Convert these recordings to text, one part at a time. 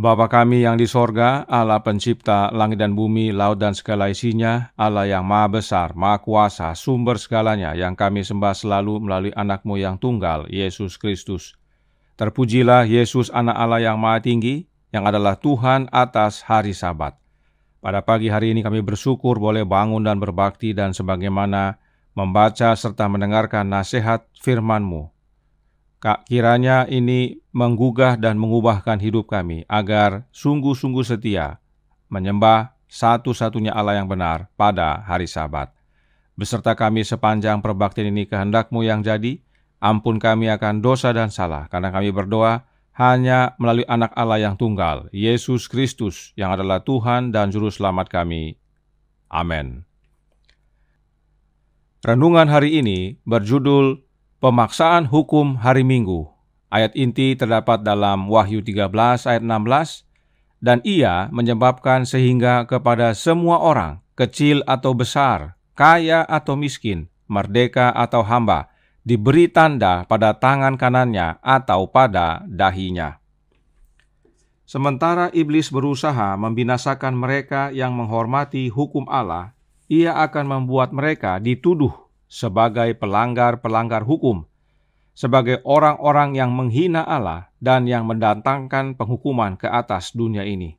Bapa kami yang di sorga, Allah pencipta langit dan bumi, laut dan segala isinya, Allah yang maha besar, maha kuasa, sumber segalanya, yang kami sembah selalu melalui anakmu yang tunggal, Yesus Kristus. Terpujilah Yesus anak Allah yang maha tinggi, yang adalah Tuhan atas hari sabat. Pada pagi hari ini kami bersyukur boleh bangun dan berbakti dan sebagaimana membaca serta mendengarkan nasihat Firmanmu. Kak, kiranya ini menggugah dan mengubahkan hidup kami agar sungguh-sungguh setia menyembah satu-satunya Allah yang benar pada hari sabat. Beserta kami sepanjang perbaktian ini kehendakmu yang jadi, ampun kami akan dosa dan salah, karena kami berdoa hanya melalui anak Allah yang tunggal, Yesus Kristus, yang adalah Tuhan dan Juru Selamat kami. Amin. Renungan hari ini berjudul Pemaksaan hukum hari Minggu. Ayat inti terdapat dalam Wahyu 13 ayat 16 dan ia menyebabkan sehingga kepada semua orang, kecil atau besar, kaya atau miskin, merdeka atau hamba, diberi tanda pada tangan kanannya atau pada dahinya. Sementara iblis berusaha membinasakan mereka yang menghormati hukum Allah, ia akan membuat mereka dituduh sebagai pelanggar-pelanggar hukum, sebagai orang-orang yang menghina Allah dan yang mendatangkan penghukuman ke atas dunia ini.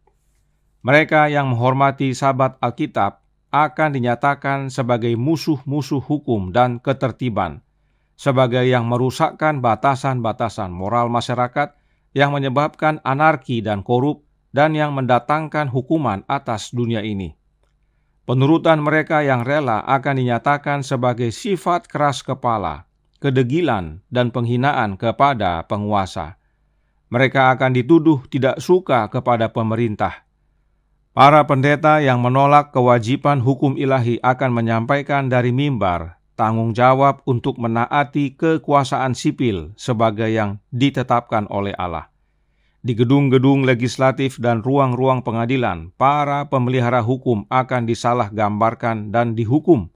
Mereka yang menghormati sahabat Alkitab akan dinyatakan sebagai musuh-musuh hukum dan ketertiban, sebagai yang merusakkan batasan-batasan moral masyarakat yang menyebabkan anarki dan korup dan yang mendatangkan hukuman atas dunia ini. Penurutan mereka yang rela akan dinyatakan sebagai sifat keras kepala, kedegilan, dan penghinaan kepada penguasa. Mereka akan dituduh tidak suka kepada pemerintah. Para pendeta yang menolak kewajiban hukum ilahi akan menyampaikan dari mimbar tanggung jawab untuk menaati kekuasaan sipil sebagai yang ditetapkan oleh Allah. Di gedung-gedung legislatif dan ruang-ruang pengadilan, para pemelihara hukum akan disalah gambarkan dan dihukum.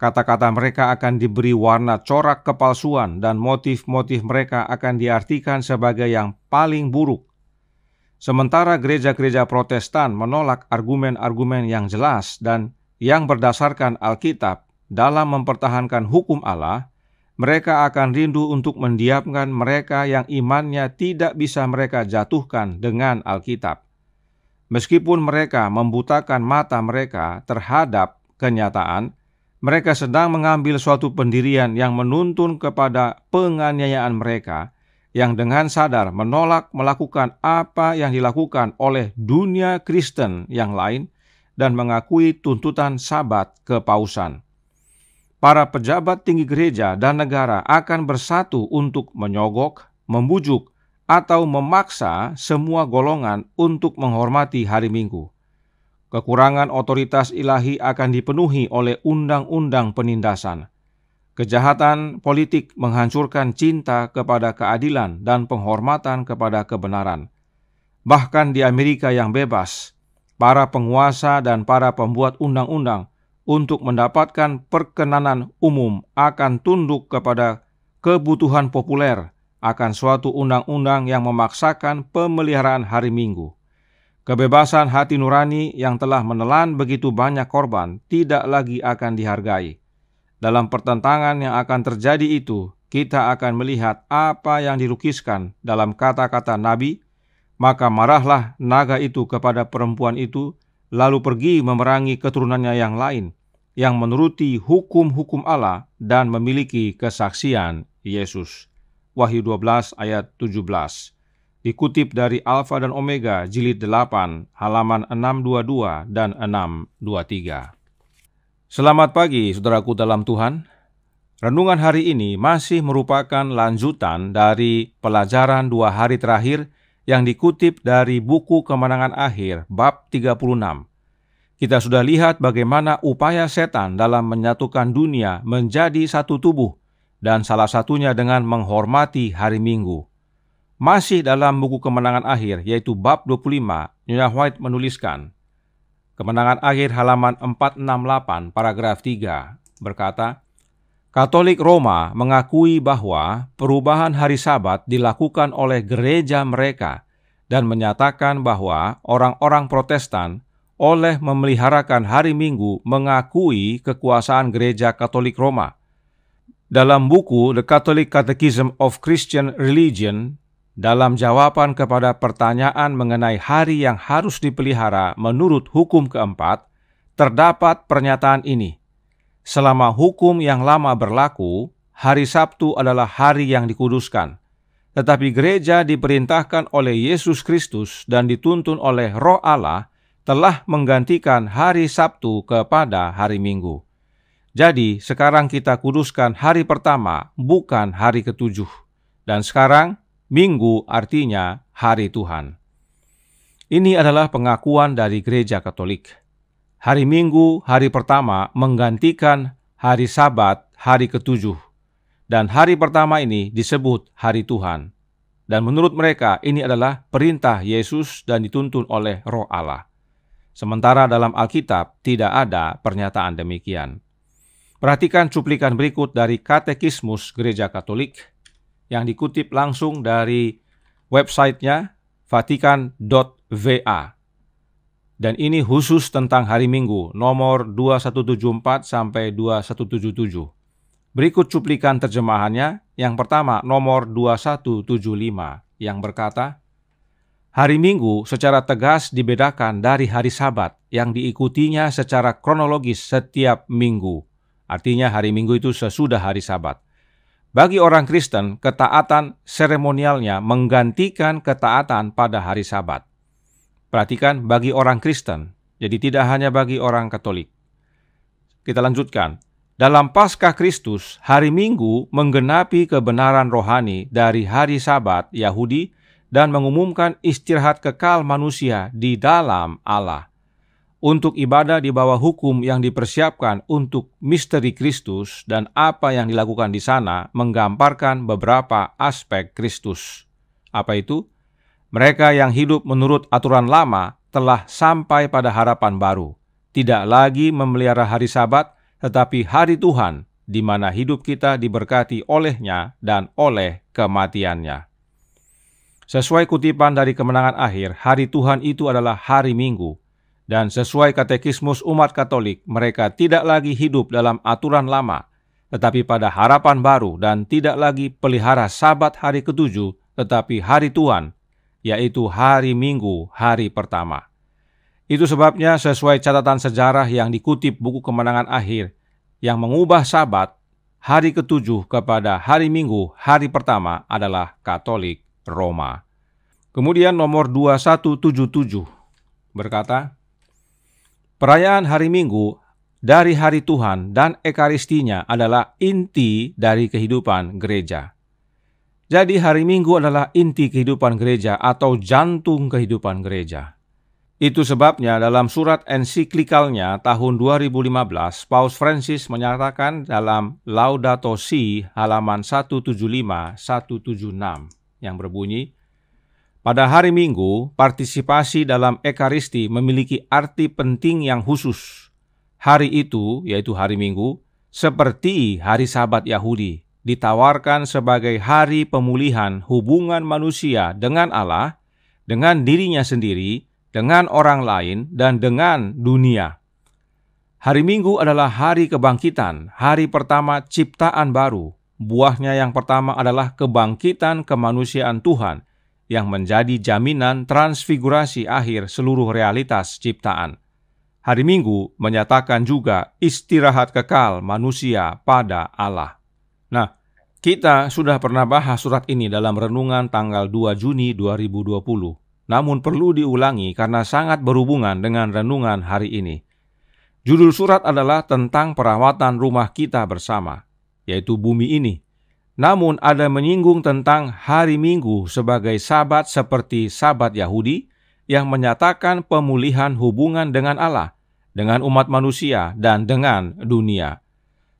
Kata-kata mereka akan diberi warna corak kepalsuan dan motif-motif mereka akan diartikan sebagai yang paling buruk. Sementara gereja-gereja protestan menolak argumen-argumen yang jelas dan yang berdasarkan Alkitab dalam mempertahankan hukum Allah, mereka akan rindu untuk mendiamkan mereka yang imannya tidak bisa mereka jatuhkan dengan Alkitab. Meskipun mereka membutakan mata mereka terhadap kenyataan, mereka sedang mengambil suatu pendirian yang menuntun kepada penganiayaan mereka, yang dengan sadar menolak melakukan apa yang dilakukan oleh dunia Kristen yang lain dan mengakui tuntutan Sabat kepausan para pejabat tinggi gereja dan negara akan bersatu untuk menyogok, membujuk, atau memaksa semua golongan untuk menghormati hari Minggu. Kekurangan otoritas ilahi akan dipenuhi oleh undang-undang penindasan. Kejahatan politik menghancurkan cinta kepada keadilan dan penghormatan kepada kebenaran. Bahkan di Amerika yang bebas, para penguasa dan para pembuat undang-undang untuk mendapatkan perkenanan umum akan tunduk kepada kebutuhan populer akan suatu undang-undang yang memaksakan pemeliharaan hari Minggu. Kebebasan hati nurani yang telah menelan begitu banyak korban tidak lagi akan dihargai. Dalam pertentangan yang akan terjadi itu, kita akan melihat apa yang dilukiskan dalam kata-kata Nabi, maka marahlah naga itu kepada perempuan itu, lalu pergi memerangi keturunannya yang lain yang menuruti hukum-hukum Allah dan memiliki kesaksian Yesus. Wahyu 12 ayat 17. Dikutip dari Alfa dan Omega jilid 8 halaman 622 dan 623. Selamat pagi saudaraku dalam Tuhan. Renungan hari ini masih merupakan lanjutan dari pelajaran dua hari terakhir yang dikutip dari buku kemenangan akhir bab 36 kita sudah lihat bagaimana upaya setan dalam menyatukan dunia menjadi satu tubuh, dan salah satunya dengan menghormati hari Minggu. Masih dalam buku kemenangan akhir, yaitu bab 25, Nyonya White menuliskan, Kemenangan akhir halaman 468, paragraf 3, berkata, Katolik Roma mengakui bahwa perubahan hari sabat dilakukan oleh gereja mereka dan menyatakan bahwa orang-orang protestan oleh memeliharakan hari Minggu mengakui kekuasaan gereja Katolik Roma. Dalam buku The Catholic Catechism of Christian Religion, dalam jawaban kepada pertanyaan mengenai hari yang harus dipelihara menurut hukum keempat, terdapat pernyataan ini. Selama hukum yang lama berlaku, hari Sabtu adalah hari yang dikuduskan. Tetapi gereja diperintahkan oleh Yesus Kristus dan dituntun oleh roh Allah telah menggantikan hari Sabtu kepada hari Minggu. Jadi, sekarang kita kuduskan hari pertama, bukan hari ketujuh. Dan sekarang, Minggu artinya hari Tuhan. Ini adalah pengakuan dari gereja Katolik. Hari Minggu, hari pertama, menggantikan hari Sabat, hari ketujuh. Dan hari pertama ini disebut hari Tuhan. Dan menurut mereka, ini adalah perintah Yesus dan dituntun oleh Roh Allah. Sementara dalam Alkitab tidak ada pernyataan demikian. Perhatikan cuplikan berikut dari Katekismus Gereja Katolik yang dikutip langsung dari websitenya vatikan.va. Dan ini khusus tentang hari Minggu, nomor 2174 sampai 2177. Berikut cuplikan terjemahannya, yang pertama nomor 2175 yang berkata, Hari Minggu secara tegas dibedakan dari hari Sabat yang diikutinya secara kronologis setiap minggu. Artinya hari Minggu itu sesudah hari Sabat. Bagi orang Kristen, ketaatan seremonialnya menggantikan ketaatan pada hari Sabat. Perhatikan bagi orang Kristen, jadi tidak hanya bagi orang Katolik. Kita lanjutkan. Dalam Paskah Kristus, hari Minggu menggenapi kebenaran rohani dari hari Sabat Yahudi dan mengumumkan istirahat kekal manusia di dalam Allah untuk ibadah di bawah hukum yang dipersiapkan untuk misteri Kristus dan apa yang dilakukan di sana menggambarkan beberapa aspek Kristus. Apa itu? Mereka yang hidup menurut aturan lama telah sampai pada harapan baru, tidak lagi memelihara hari Sabat, tetapi hari Tuhan, di mana hidup kita diberkati olehnya dan oleh kematiannya. Sesuai kutipan dari kemenangan akhir, hari Tuhan itu adalah hari Minggu. Dan sesuai katekismus umat Katolik, mereka tidak lagi hidup dalam aturan lama, tetapi pada harapan baru dan tidak lagi pelihara sabat hari ketujuh, tetapi hari Tuhan, yaitu hari Minggu, hari pertama. Itu sebabnya sesuai catatan sejarah yang dikutip buku kemenangan akhir, yang mengubah sabat hari ketujuh kepada hari Minggu, hari pertama adalah Katolik. Roma. Kemudian nomor 2177 berkata, Perayaan hari Minggu dari hari Tuhan dan Ekaristinya adalah inti dari kehidupan gereja. Jadi hari Minggu adalah inti kehidupan gereja atau jantung kehidupan gereja. Itu sebabnya dalam surat ensiklikalnya tahun 2015, Paus Francis menyatakan dalam Laudato Si halaman 175-176 yang berbunyi, pada hari Minggu, partisipasi dalam Ekaristi memiliki arti penting yang khusus. Hari itu, yaitu hari Minggu, seperti hari Sabat Yahudi, ditawarkan sebagai hari pemulihan hubungan manusia dengan Allah, dengan dirinya sendiri, dengan orang lain, dan dengan dunia. Hari Minggu adalah hari kebangkitan, hari pertama ciptaan baru, Buahnya yang pertama adalah kebangkitan kemanusiaan Tuhan yang menjadi jaminan transfigurasi akhir seluruh realitas ciptaan. Hari Minggu menyatakan juga istirahat kekal manusia pada Allah. Nah, kita sudah pernah bahas surat ini dalam renungan tanggal 2 Juni 2020. Namun perlu diulangi karena sangat berhubungan dengan renungan hari ini. Judul surat adalah tentang perawatan rumah kita bersama yaitu bumi ini. Namun ada menyinggung tentang hari Minggu sebagai sabat seperti sabat Yahudi yang menyatakan pemulihan hubungan dengan Allah, dengan umat manusia, dan dengan dunia.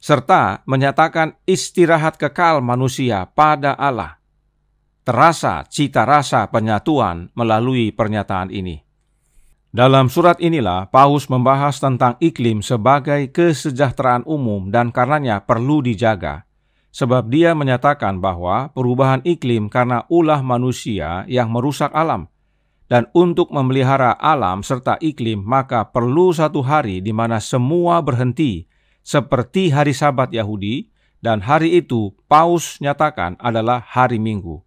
Serta menyatakan istirahat kekal manusia pada Allah. Terasa cita rasa penyatuan melalui pernyataan ini. Dalam surat inilah, Paus membahas tentang iklim sebagai kesejahteraan umum dan karenanya perlu dijaga. Sebab dia menyatakan bahwa perubahan iklim karena ulah manusia yang merusak alam. Dan untuk memelihara alam serta iklim, maka perlu satu hari di mana semua berhenti, seperti hari Sabat Yahudi, dan hari itu Paus nyatakan adalah hari Minggu.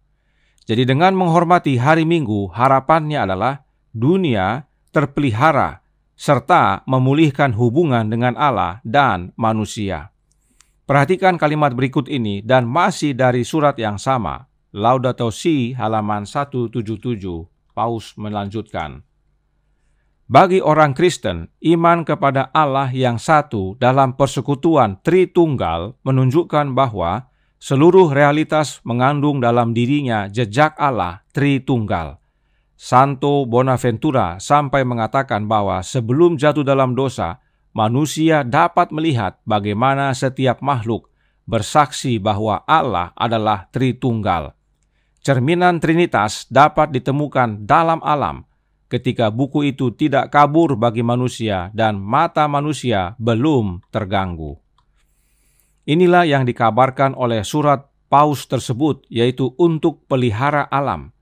Jadi dengan menghormati hari Minggu, harapannya adalah dunia terpelihara, serta memulihkan hubungan dengan Allah dan manusia. Perhatikan kalimat berikut ini dan masih dari surat yang sama, Laudato Si halaman 177, Paus melanjutkan. Bagi orang Kristen, iman kepada Allah yang satu dalam persekutuan Tritunggal menunjukkan bahwa seluruh realitas mengandung dalam dirinya jejak Allah Tritunggal. Santo Bonaventura sampai mengatakan bahwa sebelum jatuh dalam dosa, manusia dapat melihat bagaimana setiap makhluk bersaksi bahwa Allah adalah Tritunggal. Cerminan Trinitas dapat ditemukan dalam alam ketika buku itu tidak kabur bagi manusia dan mata manusia belum terganggu. Inilah yang dikabarkan oleh surat paus tersebut, yaitu untuk pelihara alam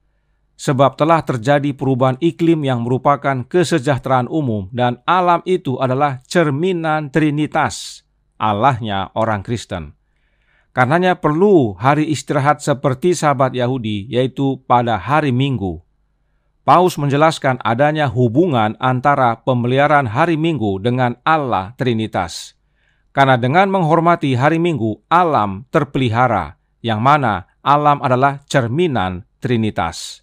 sebab telah terjadi perubahan iklim yang merupakan kesejahteraan umum dan alam itu adalah cerminan Trinitas, Allahnya orang Kristen. Karenanya perlu hari istirahat seperti sahabat Yahudi, yaitu pada hari Minggu. Paus menjelaskan adanya hubungan antara pemeliharaan hari Minggu dengan Allah Trinitas. Karena dengan menghormati hari Minggu, alam terpelihara, yang mana alam adalah cerminan Trinitas.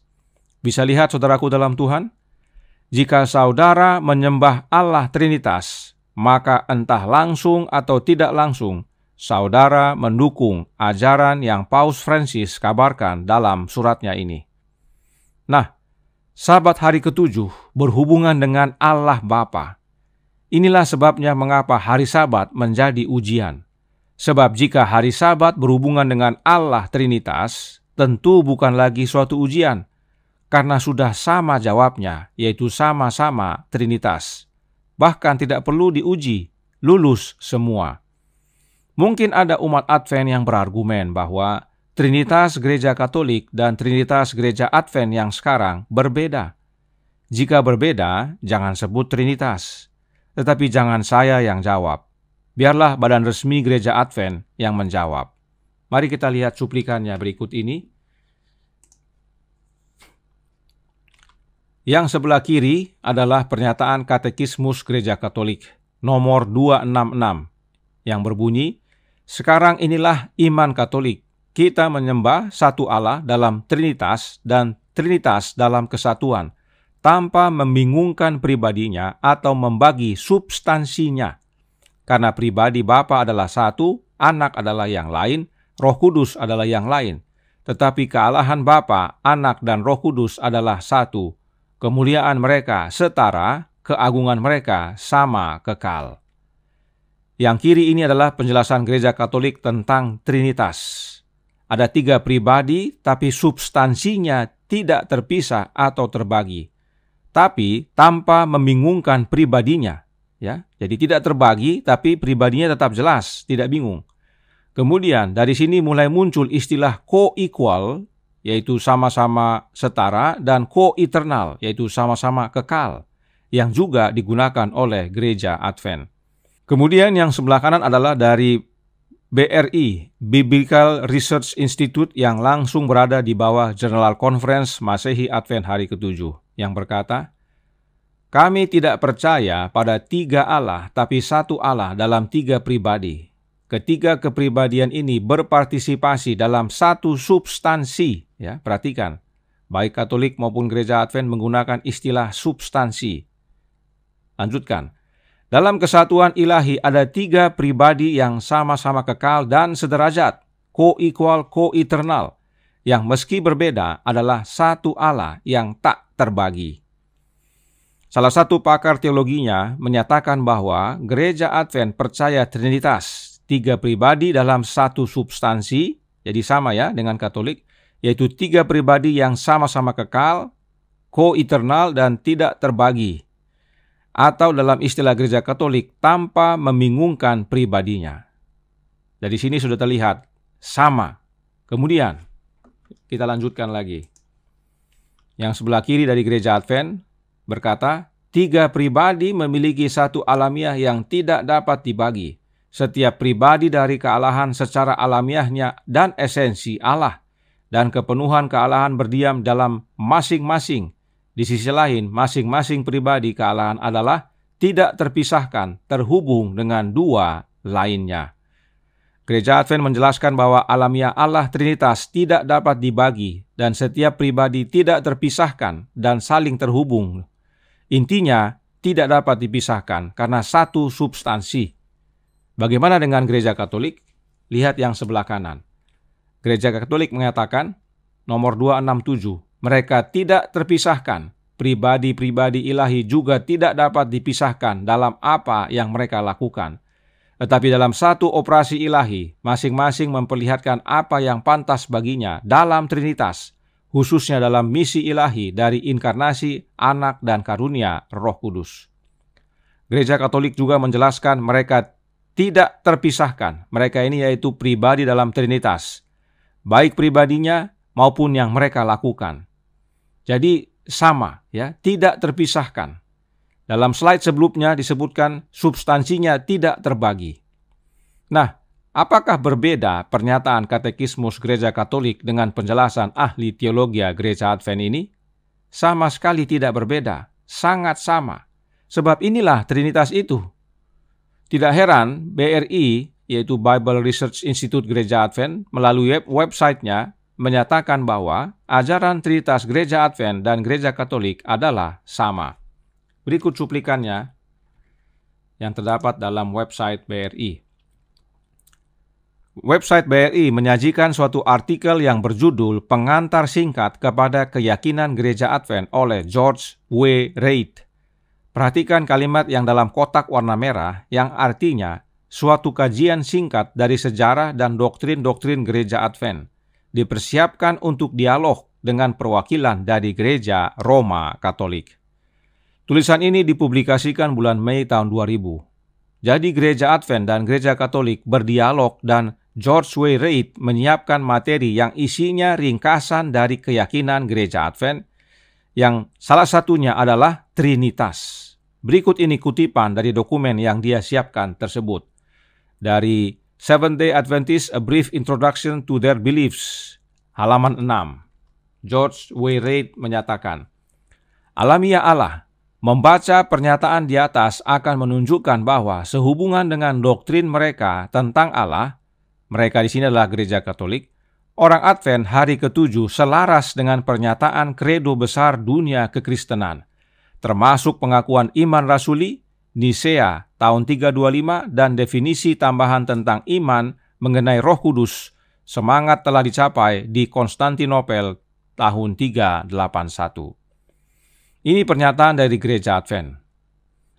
Bisa lihat saudaraku dalam Tuhan, jika saudara menyembah Allah Trinitas, maka entah langsung atau tidak langsung, saudara mendukung ajaran yang Paus Francis kabarkan dalam suratnya ini. Nah, sabat hari ketujuh berhubungan dengan Allah Bapa. Inilah sebabnya mengapa hari sabat menjadi ujian. Sebab jika hari sabat berhubungan dengan Allah Trinitas, tentu bukan lagi suatu ujian, karena sudah sama jawabnya, yaitu sama-sama Trinitas. Bahkan tidak perlu diuji, lulus semua. Mungkin ada umat Advent yang berargumen bahwa Trinitas Gereja Katolik dan Trinitas Gereja Advent yang sekarang berbeda. Jika berbeda, jangan sebut Trinitas. Tetapi jangan saya yang jawab. Biarlah badan resmi Gereja Advent yang menjawab. Mari kita lihat cuplikannya berikut ini Yang sebelah kiri adalah pernyataan Katekismus Gereja Katolik nomor 266 yang berbunyi, Sekarang inilah iman Katolik. Kita menyembah satu Allah dalam Trinitas dan Trinitas dalam kesatuan, tanpa membingungkan pribadinya atau membagi substansinya. Karena pribadi Bapa adalah satu, anak adalah yang lain, roh kudus adalah yang lain. Tetapi kealahan Bapa, anak, dan roh kudus adalah satu, kemuliaan mereka setara, keagungan mereka sama kekal. Yang kiri ini adalah penjelasan gereja Katolik tentang Trinitas. Ada tiga pribadi, tapi substansinya tidak terpisah atau terbagi, tapi tanpa membingungkan pribadinya. Ya, jadi tidak terbagi, tapi pribadinya tetap jelas, tidak bingung. Kemudian dari sini mulai muncul istilah co-equal yaitu sama-sama setara, dan co-eternal, yaitu sama-sama kekal, yang juga digunakan oleh gereja Advent. Kemudian yang sebelah kanan adalah dari BRI, Biblical Research Institute yang langsung berada di bawah General Conference Masehi Advent hari ketujuh yang berkata, kami tidak percaya pada tiga Allah, tapi satu Allah dalam tiga pribadi. Ketiga kepribadian ini berpartisipasi dalam satu substansi Ya, perhatikan. Baik Katolik maupun gereja Advent menggunakan istilah substansi. Lanjutkan. Dalam kesatuan ilahi ada tiga pribadi yang sama-sama kekal dan sederajat, co-equal, co-eternal, yang meski berbeda adalah satu Allah yang tak terbagi. Salah satu pakar teologinya menyatakan bahwa gereja Advent percaya Trinitas, tiga pribadi dalam satu substansi, jadi sama ya dengan Katolik, yaitu tiga pribadi yang sama-sama kekal, co-eternal dan tidak terbagi, atau dalam istilah gereja katolik tanpa membingungkan pribadinya. Dari sini sudah terlihat, sama. Kemudian, kita lanjutkan lagi. Yang sebelah kiri dari gereja Advent berkata, tiga pribadi memiliki satu alamiah yang tidak dapat dibagi. Setiap pribadi dari kealahan secara alamiahnya dan esensi Allah – dan kepenuhan kealahan berdiam dalam masing-masing. Di sisi lain, masing-masing pribadi kealahan adalah tidak terpisahkan, terhubung dengan dua lainnya. Gereja Advent menjelaskan bahwa alamiah Allah Trinitas tidak dapat dibagi dan setiap pribadi tidak terpisahkan dan saling terhubung. Intinya, tidak dapat dipisahkan karena satu substansi. Bagaimana dengan gereja Katolik? Lihat yang sebelah kanan. Gereja Katolik mengatakan, nomor 267, mereka tidak terpisahkan. Pribadi-pribadi ilahi juga tidak dapat dipisahkan dalam apa yang mereka lakukan. Tetapi dalam satu operasi ilahi, masing-masing memperlihatkan apa yang pantas baginya dalam Trinitas, khususnya dalam misi ilahi dari inkarnasi, anak, dan karunia roh kudus. Gereja Katolik juga menjelaskan mereka tidak terpisahkan. Mereka ini yaitu pribadi dalam Trinitas, baik pribadinya maupun yang mereka lakukan. Jadi sama ya, tidak terpisahkan. Dalam slide sebelumnya disebutkan substansinya tidak terbagi. Nah, apakah berbeda pernyataan Katekismus Gereja Katolik dengan penjelasan ahli teologi Gereja Advent ini? Sama sekali tidak berbeda, sangat sama. Sebab inilah Trinitas itu. Tidak heran BRI yaitu Bible Research Institute Gereja Advent, melalui web websitenya menyatakan bahwa ajaran Trinitas Gereja Advent dan Gereja Katolik adalah sama. Berikut cuplikannya yang terdapat dalam website BRI. Website BRI menyajikan suatu artikel yang berjudul Pengantar Singkat kepada Keyakinan Gereja Advent oleh George W. Reid. Perhatikan kalimat yang dalam kotak warna merah yang artinya suatu kajian singkat dari sejarah dan doktrin-doktrin gereja Advent, dipersiapkan untuk dialog dengan perwakilan dari gereja Roma Katolik. Tulisan ini dipublikasikan bulan Mei tahun 2000. Jadi gereja Advent dan gereja Katolik berdialog dan George W. Reid menyiapkan materi yang isinya ringkasan dari keyakinan gereja Advent yang salah satunya adalah Trinitas. Berikut ini kutipan dari dokumen yang dia siapkan tersebut dari Seventh Day Adventist A Brief Introduction to Their Beliefs, halaman 6. George W. Reid menyatakan, Alamiah Allah, membaca pernyataan di atas akan menunjukkan bahwa sehubungan dengan doktrin mereka tentang Allah, mereka di sini adalah gereja katolik, orang Advent hari ketujuh selaras dengan pernyataan kredo besar dunia kekristenan, termasuk pengakuan iman rasuli, Nisea tahun 325 dan definisi tambahan tentang iman mengenai Roh Kudus, semangat telah dicapai di Konstantinopel tahun 381. Ini pernyataan dari gereja Advent.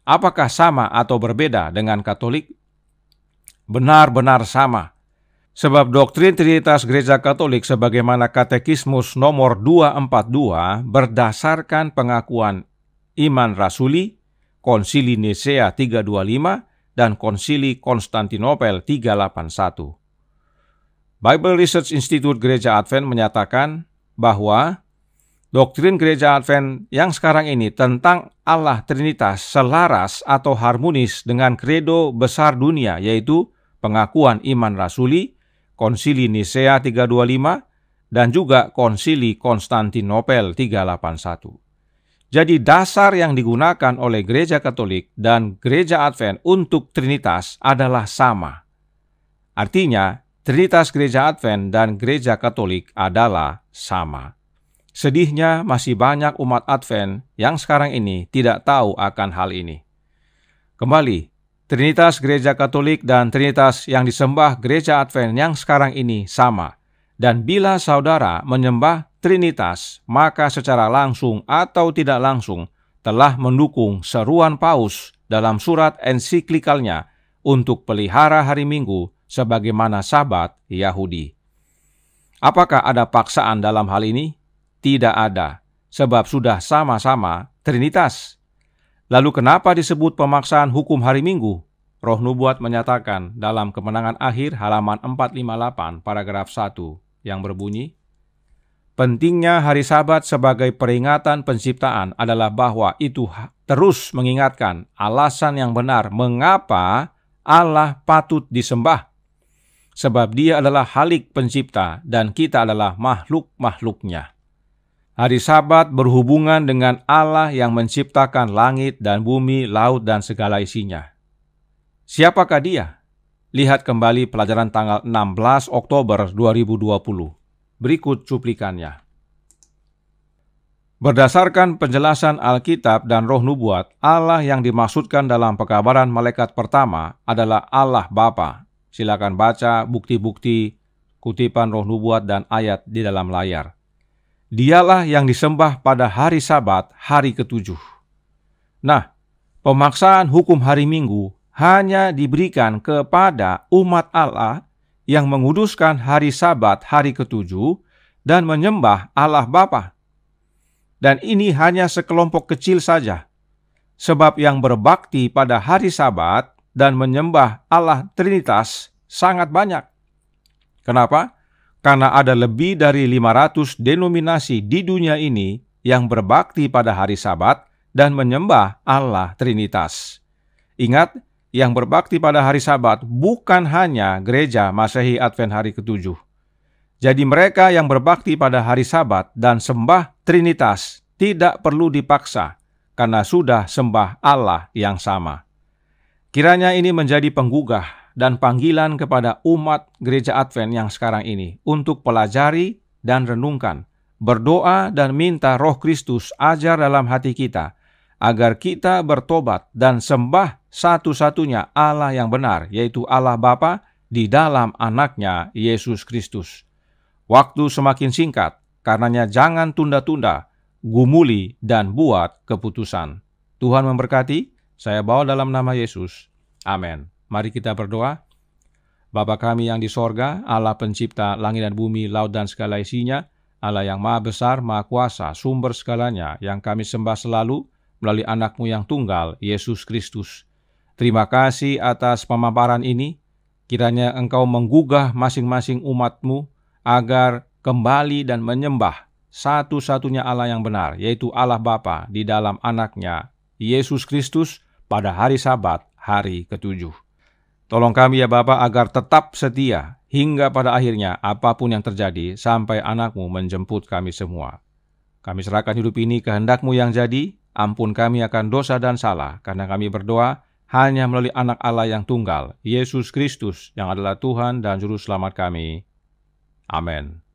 Apakah sama atau berbeda dengan Katolik? Benar-benar sama. Sebab doktrin Trinitas Gereja Katolik sebagaimana Katekismus nomor 242 berdasarkan pengakuan iman rasuli, Konsili Nisea 325 dan Konsili Konstantinopel 381. Bible Research Institute Gereja Advent menyatakan bahwa doktrin Gereja Advent yang sekarang ini tentang Allah Trinitas selaras atau harmonis dengan kredo besar dunia yaitu pengakuan iman rasuli, konsili Nisea 325, dan juga konsili Konstantinopel 381. Jadi dasar yang digunakan oleh gereja katolik dan gereja advent untuk trinitas adalah sama. Artinya, trinitas gereja advent dan gereja katolik adalah sama. Sedihnya masih banyak umat advent yang sekarang ini tidak tahu akan hal ini. Kembali, trinitas gereja katolik dan trinitas yang disembah gereja advent yang sekarang ini sama – dan bila saudara menyembah Trinitas, maka secara langsung atau tidak langsung telah mendukung seruan Paus dalam surat ensiklikalnya untuk pelihara hari Minggu sebagaimana sabat Yahudi. Apakah ada paksaan dalam hal ini? Tidak ada, sebab sudah sama-sama Trinitas. Lalu kenapa disebut pemaksaan hukum hari Minggu? Roh Nubuat menyatakan dalam kemenangan akhir halaman 458 paragraf 1 yang berbunyi, Pentingnya hari sabat sebagai peringatan penciptaan adalah bahwa itu terus mengingatkan alasan yang benar mengapa Allah patut disembah. Sebab dia adalah halik pencipta dan kita adalah makhluk-makhluknya. Hari sabat berhubungan dengan Allah yang menciptakan langit dan bumi, laut dan segala isinya. Siapakah dia? Lihat kembali pelajaran tanggal 16 Oktober 2020. Berikut cuplikannya. Berdasarkan penjelasan Alkitab dan Roh Nubuat, Allah yang dimaksudkan dalam pekabaran malaikat pertama adalah Allah Bapa. Silakan baca bukti-bukti, kutipan Roh Nubuat dan ayat di dalam layar. Dialah yang disembah pada hari Sabat, hari ketujuh. Nah, pemaksaan hukum hari Minggu hanya diberikan kepada umat Allah yang menguduskan hari sabat hari ketujuh dan menyembah Allah Bapa. Dan ini hanya sekelompok kecil saja. Sebab yang berbakti pada hari sabat dan menyembah Allah Trinitas sangat banyak. Kenapa? Karena ada lebih dari 500 denominasi di dunia ini yang berbakti pada hari sabat dan menyembah Allah Trinitas. Ingat, yang berbakti pada hari Sabat bukan hanya gereja Masehi Advent hari ketujuh. Jadi mereka yang berbakti pada hari Sabat dan sembah Trinitas tidak perlu dipaksa karena sudah sembah Allah yang sama. Kiranya ini menjadi penggugah dan panggilan kepada umat gereja Advent yang sekarang ini untuk pelajari dan renungkan, berdoa dan minta roh Kristus ajar dalam hati kita, agar kita bertobat dan sembah satu-satunya Allah yang benar, yaitu Allah Bapa di dalam anaknya Yesus Kristus. Waktu semakin singkat, karenanya jangan tunda-tunda, gumuli, dan buat keputusan. Tuhan memberkati, saya bawa dalam nama Yesus. Amin. Mari kita berdoa. Bapa kami yang di sorga, Allah pencipta langit dan bumi, laut dan segala isinya, Allah yang maha besar, maha kuasa, sumber segalanya, yang kami sembah selalu, melalui anakmu yang tunggal, Yesus Kristus Terima kasih atas pemaparan ini. Kiranya engkau menggugah masing-masing umatmu agar kembali dan menyembah satu-satunya Allah yang benar, yaitu Allah Bapa di dalam anaknya, Yesus Kristus, pada hari sabat, hari ketujuh. Tolong kami ya Bapa agar tetap setia hingga pada akhirnya apapun yang terjadi sampai anakmu menjemput kami semua. Kami serahkan hidup ini kehendakmu yang jadi, ampun kami akan dosa dan salah, karena kami berdoa hanya melalui anak Allah yang tunggal, Yesus Kristus, yang adalah Tuhan dan Juru Selamat kami. Amin.